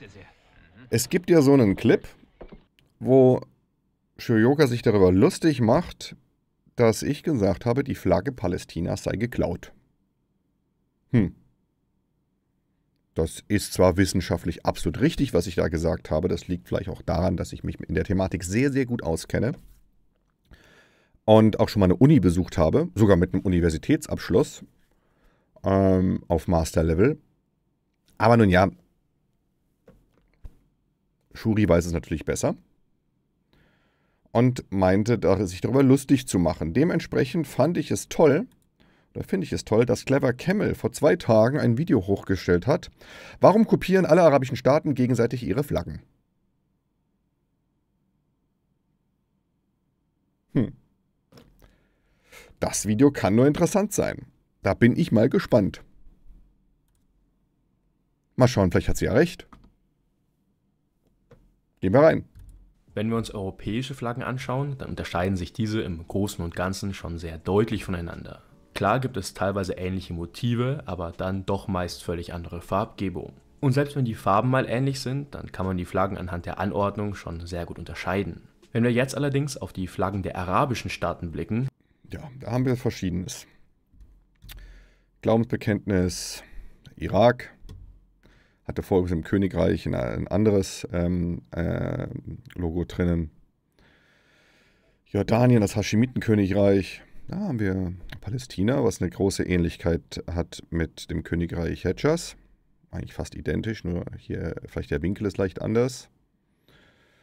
Mhm. Es gibt ja so einen Clip, wo Shiryoka sich darüber lustig macht, dass ich gesagt habe, die Flagge Palästinas sei geklaut. Hm. Das ist zwar wissenschaftlich absolut richtig, was ich da gesagt habe, das liegt vielleicht auch daran, dass ich mich in der Thematik sehr, sehr gut auskenne und auch schon mal eine Uni besucht habe, sogar mit einem Universitätsabschluss ähm, auf Master-Level. Aber nun ja, Shuri weiß es natürlich besser und meinte, sich darüber lustig zu machen. Dementsprechend fand ich es toll, oder finde ich es toll, dass Clever Camel vor zwei Tagen ein Video hochgestellt hat. Warum kopieren alle arabischen Staaten gegenseitig ihre Flaggen? Hm. Das Video kann nur interessant sein. Da bin ich mal gespannt. Mal schauen, vielleicht hat sie ja recht. Gehen wir rein. Wenn wir uns europäische Flaggen anschauen, dann unterscheiden sich diese im Großen und Ganzen schon sehr deutlich voneinander. Klar gibt es teilweise ähnliche Motive, aber dann doch meist völlig andere Farbgebung. Und selbst wenn die Farben mal ähnlich sind, dann kann man die Flaggen anhand der Anordnung schon sehr gut unterscheiden. Wenn wir jetzt allerdings auf die Flaggen der arabischen Staaten blicken. Ja, da haben wir Verschiedenes. Glaubensbekenntnis, Irak, hatte vor im Königreich ein, ein anderes ähm, äh, Logo drinnen. Jordanien, das Haschimitenkönigreich. Da haben wir Palästina, was eine große Ähnlichkeit hat mit dem Königreich Hedjas. Eigentlich fast identisch, nur hier vielleicht der Winkel ist leicht anders.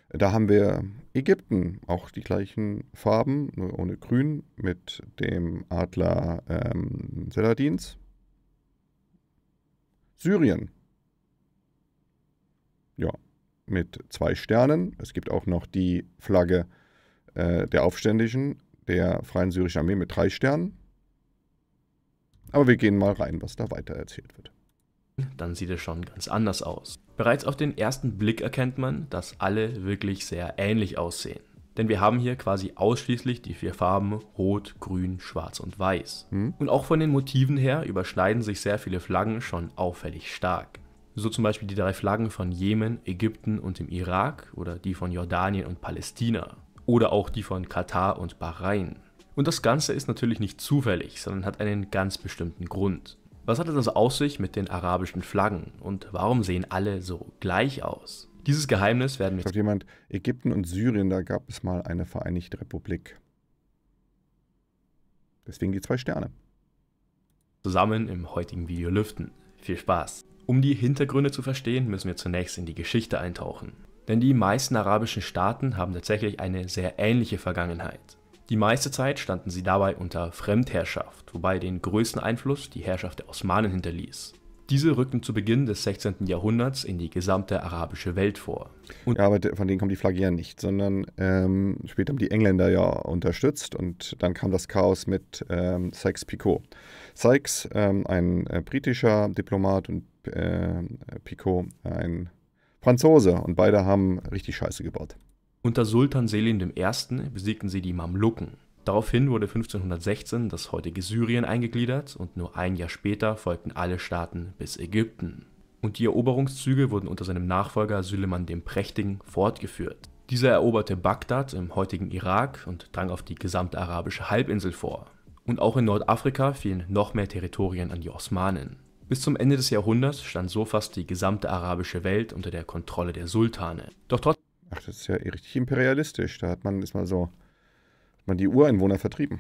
Da haben wir Ägypten, auch die gleichen Farben, nur ohne Grün, mit dem Adler ähm, Seladins. Syrien, ja, mit zwei Sternen. Es gibt auch noch die Flagge äh, der Aufständischen der Freien Syrischen Armee mit drei Sternen. Aber wir gehen mal rein, was da weiter erzählt wird. Dann sieht es schon ganz anders aus. Bereits auf den ersten Blick erkennt man, dass alle wirklich sehr ähnlich aussehen. Denn wir haben hier quasi ausschließlich die vier Farben Rot, Grün, Schwarz und Weiß. Hm? Und auch von den Motiven her überschneiden sich sehr viele Flaggen schon auffällig stark so zum Beispiel die drei Flaggen von Jemen, Ägypten und dem Irak oder die von Jordanien und Palästina oder auch die von Katar und Bahrain. Und das Ganze ist natürlich nicht zufällig, sondern hat einen ganz bestimmten Grund. Was hat es also aus sich mit den arabischen Flaggen und warum sehen alle so gleich aus? Dieses Geheimnis werden wir. Sagt jemand, Ägypten und Syrien, da gab es mal eine Vereinigte Republik. Deswegen die zwei Sterne. Zusammen im heutigen Video lüften. Viel Spaß! Um die Hintergründe zu verstehen, müssen wir zunächst in die Geschichte eintauchen. Denn die meisten arabischen Staaten haben tatsächlich eine sehr ähnliche Vergangenheit. Die meiste Zeit standen sie dabei unter Fremdherrschaft, wobei den größten Einfluss die Herrschaft der Osmanen hinterließ. Diese rückten zu Beginn des 16. Jahrhunderts in die gesamte arabische Welt vor. Und ja, aber von denen kommen die Flaggier nicht, sondern ähm, später haben die Engländer ja unterstützt und dann kam das Chaos mit ähm, Sykes-Picot. Sykes, ähm, ein äh, britischer Diplomat und äh, Picot ein Franzose und beide haben richtig Scheiße gebaut. Unter Sultan Selim I. besiegten sie die Mamluken. Daraufhin wurde 1516 das heutige Syrien eingegliedert und nur ein Jahr später folgten alle Staaten bis Ägypten. Und die Eroberungszüge wurden unter seinem Nachfolger Süleyman dem Prächtigen fortgeführt. Dieser eroberte Bagdad im heutigen Irak und drang auf die gesamte arabische Halbinsel vor. Und auch in Nordafrika fielen noch mehr Territorien an die Osmanen. Bis zum Ende des Jahrhunderts stand so fast die gesamte arabische Welt unter der Kontrolle der Sultane. Doch trotz Ach, das ist ja richtig imperialistisch. Da hat man ist mal so hat man die Ureinwohner vertrieben.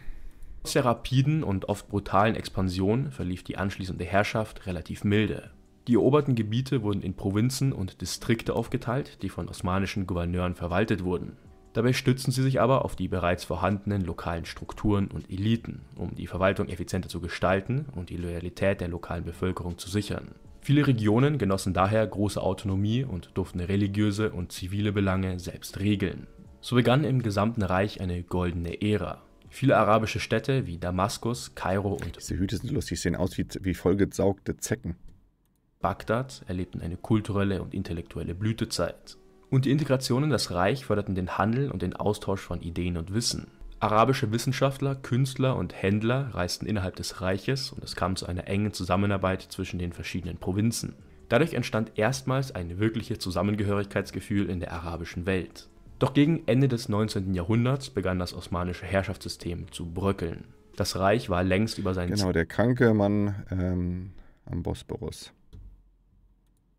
Trotz der rapiden und oft brutalen Expansion verlief die anschließende Herrschaft relativ milde. Die eroberten Gebiete wurden in Provinzen und Distrikte aufgeteilt, die von osmanischen Gouverneuren verwaltet wurden. Dabei stützen sie sich aber auf die bereits vorhandenen lokalen Strukturen und Eliten, um die Verwaltung effizienter zu gestalten und die Loyalität der lokalen Bevölkerung zu sichern. Viele Regionen genossen daher große Autonomie und durften religiöse und zivile Belange selbst regeln. So begann im gesamten Reich eine goldene Ära. Viele arabische Städte wie Damaskus, Kairo und Diese Hüte sind lustig, sehen aus wie, wie vollgesaugte Zecken. Bagdad erlebten eine kulturelle und intellektuelle Blütezeit und die Integration in das Reich förderten den Handel und den Austausch von Ideen und Wissen. Arabische Wissenschaftler, Künstler und Händler reisten innerhalb des Reiches und es kam zu einer engen Zusammenarbeit zwischen den verschiedenen Provinzen. Dadurch entstand erstmals ein wirkliches Zusammengehörigkeitsgefühl in der arabischen Welt. Doch gegen Ende des 19. Jahrhunderts begann das osmanische Herrschaftssystem zu bröckeln. Das Reich war längst über seinen... Genau, der kranke Mann ähm, am Bosporus.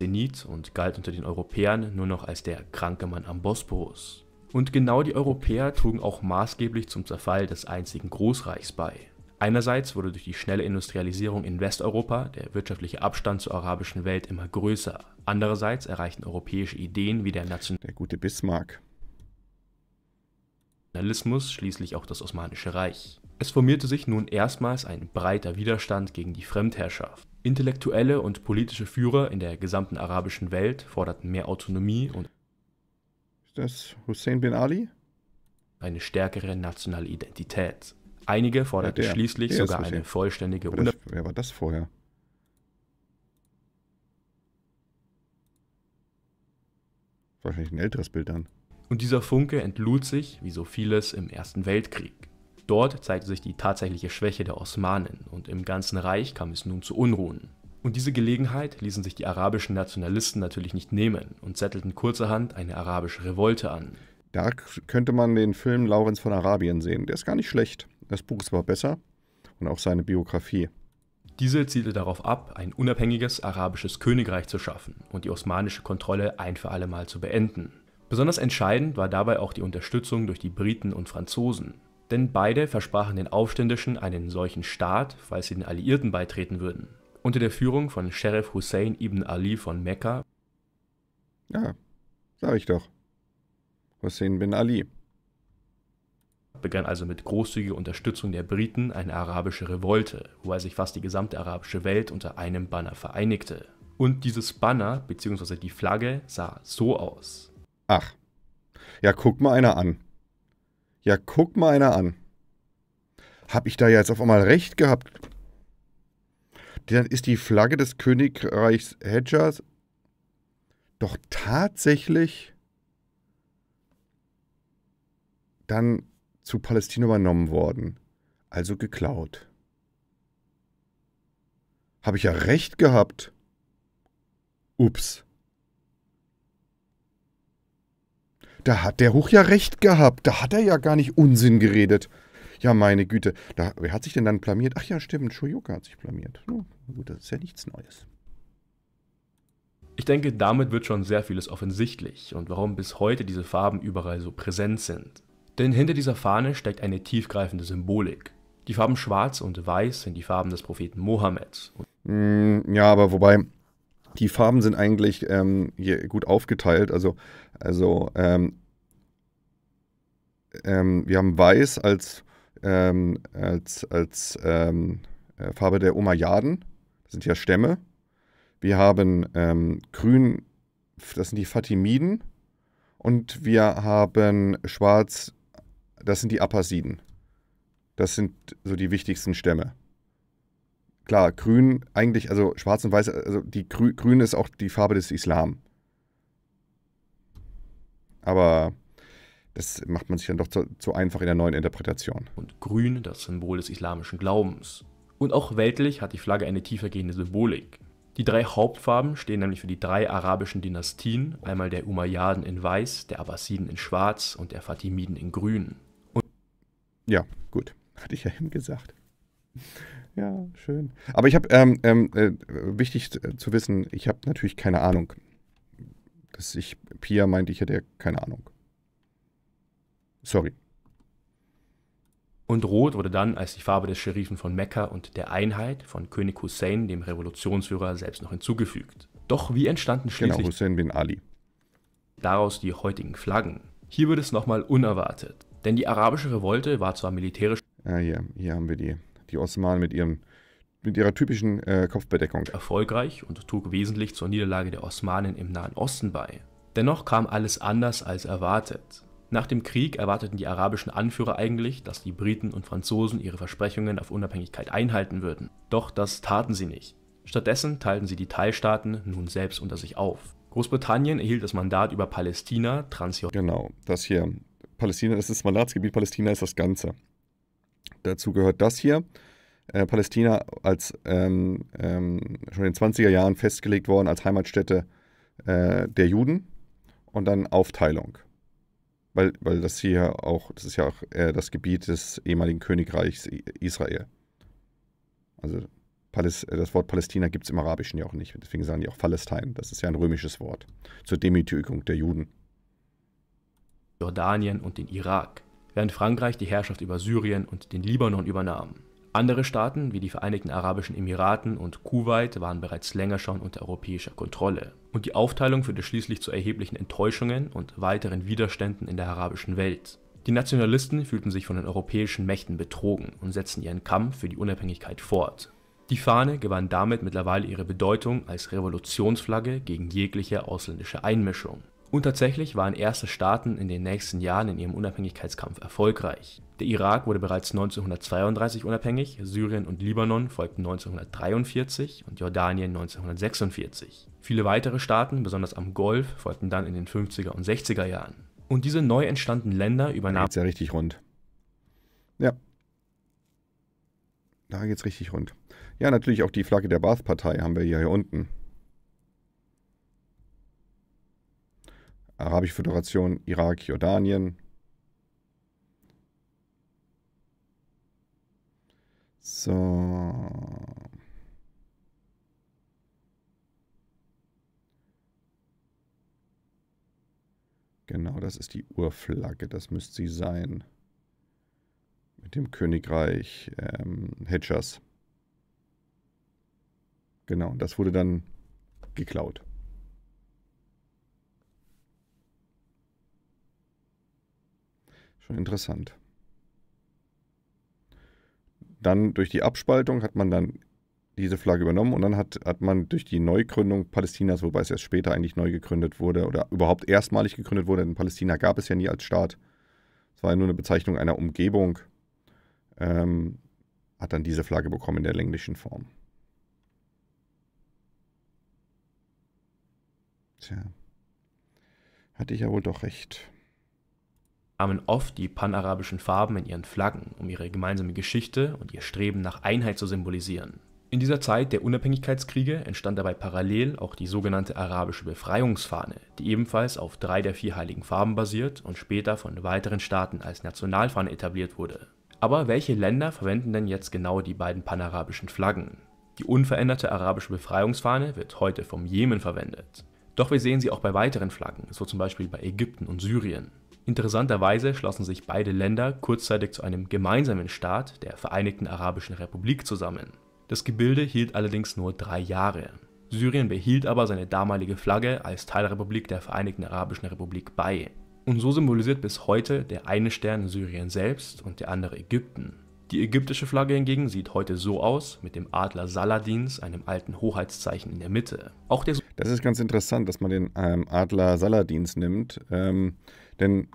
Zenit und galt unter den Europäern nur noch als der kranke Mann am Bosporus. Und genau die Europäer trugen auch maßgeblich zum Zerfall des einzigen Großreichs bei. Einerseits wurde durch die schnelle Industrialisierung in Westeuropa der wirtschaftliche Abstand zur arabischen Welt immer größer. Andererseits erreichten europäische Ideen wie der National der gute Bismarck. Nationalismus schließlich auch das Osmanische Reich. Es formierte sich nun erstmals ein breiter Widerstand gegen die Fremdherrschaft. Intellektuelle und politische Führer in der gesamten arabischen Welt forderten mehr Autonomie und Ist das Hussein bin Ali? eine stärkere nationale Identität. Einige forderten ja, der, schließlich der sogar eine vollständige Unabhängigkeit. Wer war das vorher? Wahrscheinlich ein älteres Bild dann. Und dieser Funke entlud sich, wie so vieles, im Ersten Weltkrieg. Dort zeigte sich die tatsächliche Schwäche der Osmanen und im ganzen Reich kam es nun zu Unruhen. Und diese Gelegenheit ließen sich die arabischen Nationalisten natürlich nicht nehmen und zettelten kurzerhand eine arabische Revolte an. Da könnte man den Film Laurenz von Arabien sehen. Der ist gar nicht schlecht. Das Buch ist aber besser und auch seine Biografie. Diese zielte darauf ab, ein unabhängiges arabisches Königreich zu schaffen und die osmanische Kontrolle ein für allemal zu beenden. Besonders entscheidend war dabei auch die Unterstützung durch die Briten und Franzosen, denn beide versprachen den Aufständischen einen solchen Staat, falls sie den Alliierten beitreten würden, unter der Führung von Sheriff Hussein ibn Ali von Mekka. Ja, sag ich doch. Hussein bin Ali. Begann also mit großzügiger Unterstützung der Briten eine arabische Revolte, wobei sich fast die gesamte arabische Welt unter einem Banner vereinigte. Und dieses Banner bzw. die Flagge sah so aus. Ach. Ja, guck mal einer an. Ja, guck mal einer an. Hab ich da jetzt auf einmal recht gehabt? Dann ist die Flagge des Königreichs Hedgers doch tatsächlich dann zu Palästina übernommen worden, also geklaut. Habe ich ja recht gehabt. Ups. Da hat der Huch ja recht gehabt. Da hat er ja gar nicht Unsinn geredet. Ja, meine Güte. Da, wer hat sich denn dann blamiert? Ach ja, stimmt. Shoyoka hat sich blamiert. Oh, gut, das ist ja nichts Neues. Ich denke, damit wird schon sehr vieles offensichtlich und warum bis heute diese Farben überall so präsent sind. Denn hinter dieser Fahne steckt eine tiefgreifende Symbolik. Die Farben Schwarz und Weiß sind die Farben des Propheten Mohammed. Hm, ja, aber wobei, die Farben sind eigentlich ähm, hier gut aufgeteilt. Also, also ähm, ähm, wir haben Weiß als, ähm, als, als ähm, äh, Farbe der Umayyaden. Das sind ja Stämme. Wir haben ähm, Grün, das sind die Fatimiden. Und wir haben Schwarz, das sind die Apasiden. Das sind so die wichtigsten Stämme klar, grün eigentlich, also schwarz und weiß, also die grü grün ist auch die Farbe des Islam. Aber das macht man sich dann doch zu, zu, einfach in der neuen Interpretation. Und grün, das Symbol des islamischen Glaubens. Und auch weltlich hat die Flagge eine tiefergehende Symbolik. Die drei Hauptfarben stehen nämlich für die drei arabischen Dynastien, einmal der Umayyaden in weiß, der Abbasiden in schwarz und der Fatimiden in grün. Und ja, gut, hatte ich ja eben gesagt ja, schön. Aber ich habe, ähm, ähm, äh, wichtig zu äh, wissen, ich habe natürlich keine Ahnung. Dass ich, Pia meinte, ich hätte ja keine Ahnung. Sorry. Und Rot wurde dann als die Farbe des Scherifen von Mekka und der Einheit von König Hussein, dem Revolutionsführer, selbst noch hinzugefügt. Doch wie entstanden genau, schließlich genau, Hussein bin Ali. daraus die heutigen Flaggen? Hier wird es nochmal unerwartet, denn die arabische Revolte war zwar militärisch. Ah ja, hier haben wir die die Osmanen mit ihrem mit ihrer typischen äh, Kopfbedeckung. Erfolgreich und trug wesentlich zur Niederlage der Osmanen im Nahen Osten bei. Dennoch kam alles anders als erwartet. Nach dem Krieg erwarteten die arabischen Anführer eigentlich, dass die Briten und Franzosen ihre Versprechungen auf Unabhängigkeit einhalten würden. Doch das taten sie nicht. Stattdessen teilten sie die Teilstaaten nun selbst unter sich auf. Großbritannien erhielt das Mandat über Palästina, Transjordanien. Genau, das hier. Palästina das ist das Mandatsgebiet, Palästina ist das Ganze. Dazu gehört das hier. Äh, Palästina als ähm, ähm, schon in den 20er Jahren festgelegt worden als Heimatstätte äh, der Juden und dann Aufteilung. Weil, weil das hier auch, das ist ja auch äh, das Gebiet des ehemaligen Königreichs Israel. Also Paläst äh, das Wort Palästina gibt es im Arabischen ja auch nicht. Deswegen sagen die auch Palästin. Das ist ja ein römisches Wort zur Demütigung der Juden. Jordanien und den Irak während Frankreich die Herrschaft über Syrien und den Libanon übernahm. Andere Staaten wie die Vereinigten Arabischen Emiraten und Kuwait waren bereits länger schon unter europäischer Kontrolle, und die Aufteilung führte schließlich zu erheblichen Enttäuschungen und weiteren Widerständen in der arabischen Welt. Die Nationalisten fühlten sich von den europäischen Mächten betrogen und setzten ihren Kampf für die Unabhängigkeit fort. Die Fahne gewann damit mittlerweile ihre Bedeutung als Revolutionsflagge gegen jegliche ausländische Einmischung. Und tatsächlich waren erste Staaten in den nächsten Jahren in ihrem Unabhängigkeitskampf erfolgreich. Der Irak wurde bereits 1932 unabhängig, Syrien und Libanon folgten 1943 und Jordanien 1946. Viele weitere Staaten, besonders am Golf, folgten dann in den 50er und 60er Jahren. Und diese neu entstandenen Länder übernahmen. Da geht's ja richtig rund. Ja. Da geht's richtig rund. Ja, natürlich auch die Flagge der Baath-Partei haben wir hier, hier unten. Arabische Föderation, Irak, Jordanien. So. Genau, das ist die Urflagge, das müsste sie sein. Mit dem Königreich ähm, Hedgers. Genau, das wurde dann geklaut. Schon interessant. Dann durch die Abspaltung hat man dann diese Flagge übernommen und dann hat, hat man durch die Neugründung Palästinas, wobei es erst später eigentlich neu gegründet wurde oder überhaupt erstmalig gegründet wurde, denn Palästina gab es ja nie als Staat. Es war ja nur eine Bezeichnung einer Umgebung. Ähm, hat dann diese Flagge bekommen in der länglichen Form. Tja, hatte ich ja wohl doch recht kamen oft die panarabischen Farben in ihren Flaggen, um ihre gemeinsame Geschichte und ihr Streben nach Einheit zu symbolisieren. In dieser Zeit der Unabhängigkeitskriege entstand dabei parallel auch die sogenannte arabische Befreiungsfahne, die ebenfalls auf drei der vier heiligen Farben basiert und später von weiteren Staaten als Nationalfahne etabliert wurde. Aber welche Länder verwenden denn jetzt genau die beiden panarabischen Flaggen? Die unveränderte arabische Befreiungsfahne wird heute vom Jemen verwendet. Doch wir sehen sie auch bei weiteren Flaggen, so zum Beispiel bei Ägypten und Syrien. Interessanterweise schlossen sich beide Länder kurzzeitig zu einem gemeinsamen Staat, der Vereinigten Arabischen Republik, zusammen. Das Gebilde hielt allerdings nur drei Jahre. Syrien behielt aber seine damalige Flagge als Teilrepublik der Vereinigten Arabischen Republik bei. Und so symbolisiert bis heute der eine Stern Syrien selbst und der andere Ägypten. Die ägyptische Flagge hingegen sieht heute so aus, mit dem Adler Saladins, einem alten Hoheitszeichen in der Mitte. Auch der das ist ganz interessant, dass man den ähm, Adler Saladins nimmt, ähm, denn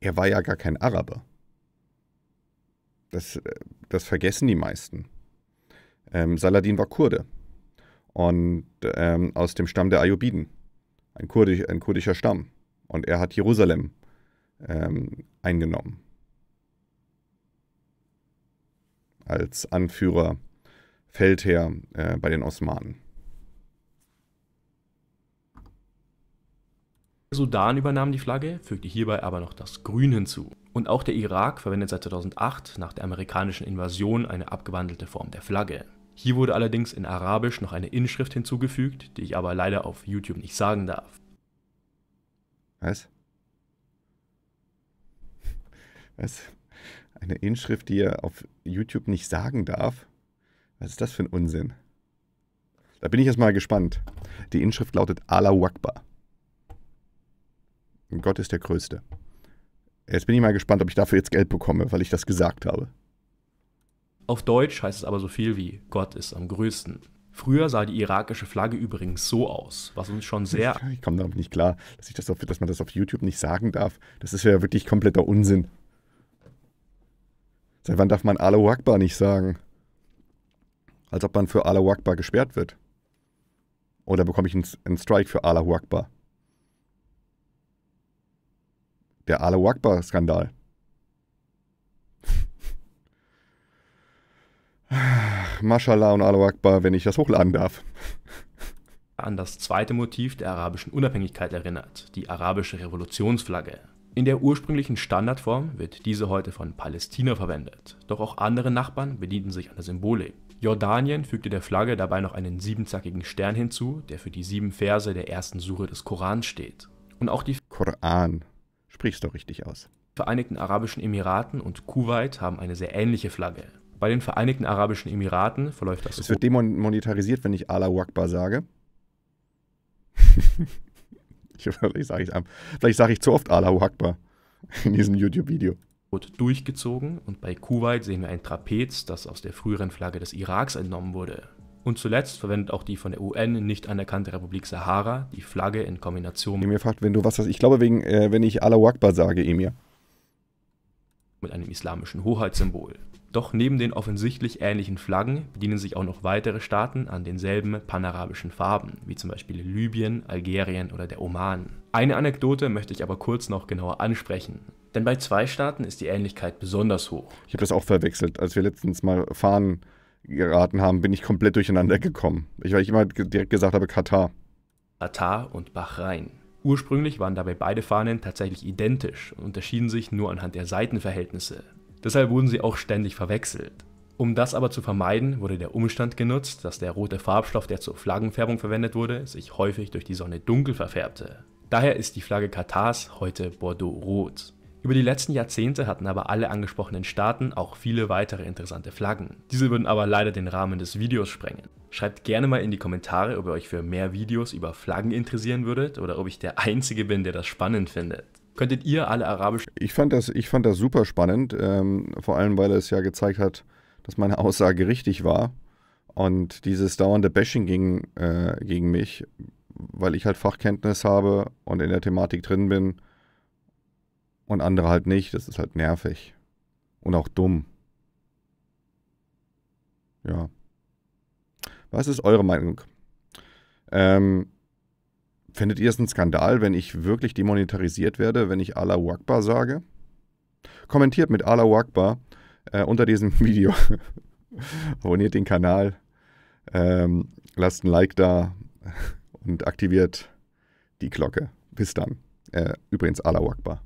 er war ja gar kein Araber. Das, äh, das vergessen die meisten. Ähm, Saladin war Kurde und ähm, aus dem Stamm der Ayubiden, ein, Kurdisch, ein kurdischer Stamm. Und er hat Jerusalem ähm, eingenommen. als Anführer, Feldherr äh, bei den Osmanen. Sudan übernahm die Flagge, fügte hierbei aber noch das Grün hinzu. Und auch der Irak verwendet seit 2008 nach der amerikanischen Invasion eine abgewandelte Form der Flagge. Hier wurde allerdings in Arabisch noch eine Inschrift hinzugefügt, die ich aber leider auf YouTube nicht sagen darf. Was? Was? Eine Inschrift, die er auf YouTube nicht sagen darf? Was ist das für ein Unsinn? Da bin ich erstmal gespannt. Die Inschrift lautet Allahu Akbar. Gott ist der Größte. Jetzt bin ich mal gespannt, ob ich dafür jetzt Geld bekomme, weil ich das gesagt habe. Auf Deutsch heißt es aber so viel wie Gott ist am größten. Früher sah die irakische Flagge übrigens so aus, was uns schon sehr. Ich komme damit nicht klar, dass, das auf, dass, man das auf YouTube nicht sagen darf. Das ist ja wirklich kompletter Unsinn. Seit wann darf man Allahu Akbar nicht sagen? Als ob man für Allahu Akbar gesperrt wird. Oder bekomme ich einen, Strike für Allahu Akbar? Der Allahu Akbar-Skandal. Mashallah und Allahu Akbar, wenn ich das hochladen darf. An das zweite Motiv der arabischen Unabhängigkeit erinnert, die arabische Revolutionsflagge, in der ursprünglichen Standardform wird diese heute von Palästina verwendet, doch auch andere Nachbarn bedienten sich an der Symbolik. Jordanien fügte der Flagge dabei noch einen siebenzackigen Stern hinzu, der für die sieben Verse der ersten Suche des Korans steht. Und auch die Koran. Sprichst du richtig aus. Vereinigten Arabischen Emiraten und Kuwait haben eine sehr ähnliche Flagge. Bei den Vereinigten Arabischen Emiraten verläuft das. Es wird demonetarisiert, wenn ich Allah Akbar sage. Ich, vielleicht sage ich, vielleicht sag ich zu oft Allahu Akbar in diesem YouTube-Video. Wurde Durchgezogen und bei Kuwait sehen wir ein Trapez, das aus der früheren Flagge des Iraks entnommen wurde. Und zuletzt verwendet auch die von der UN nicht anerkannte Republik Sahara die Flagge in Kombination. Emir fragt, wenn du was hast. Ich glaube, wegen, äh, wenn ich Allahu Akbar sage, Emir. Mit einem islamischen Hoheitssymbol. Doch neben den offensichtlich ähnlichen Flaggen bedienen sich auch noch weitere Staaten an denselben panarabischen Farben, wie zum Beispiel Libyen, Algerien oder der Oman. Eine Anekdote möchte ich aber kurz noch genauer ansprechen. Denn bei zwei Staaten ist die Ähnlichkeit besonders hoch. Ich habe das auch verwechselt. Als wir letztens mal Fahnen geraten haben, bin ich komplett durcheinander gekommen. Ich, weil ich immer direkt gesagt habe Katar. Katar und Bahrain. Ursprünglich waren dabei beide Fahnen tatsächlich identisch und unterschieden sich nur anhand der Seitenverhältnisse. Deshalb wurden sie auch ständig verwechselt. Um das aber zu vermeiden, wurde der Umstand genutzt, dass der rote Farbstoff, der zur Flaggenfärbung verwendet wurde, sich häufig durch die Sonne dunkel verfärbte. Daher ist die Flagge Katars heute Bordeaux-rot. Über die letzten Jahrzehnte hatten aber alle angesprochenen Staaten auch viele weitere interessante Flaggen. Diese würden aber leider den Rahmen des Videos sprengen. Schreibt gerne mal in die Kommentare, ob ihr euch für mehr Videos über Flaggen interessieren würdet oder ob ich der Einzige bin, der das spannend findet. Könntet ihr alle Arabisch? Ich fand das, ich fand das super spannend, ähm, vor allem weil es ja gezeigt hat, dass meine Aussage richtig war. Und dieses dauernde Bashing gegen, äh, gegen mich, weil ich halt Fachkenntnis habe und in der Thematik drin bin und andere halt nicht, das ist halt nervig und auch dumm. Ja. Was ist eure Meinung? Ähm, Findet ihr es ein Skandal, wenn ich wirklich demonetarisiert werde, wenn ich Allah Akbar sage? Kommentiert mit Allah Akbar äh, unter diesem Video. Abonniert den Kanal. Ähm, lasst ein Like da und aktiviert die Glocke. Bis dann. Äh, übrigens Allah Akbar.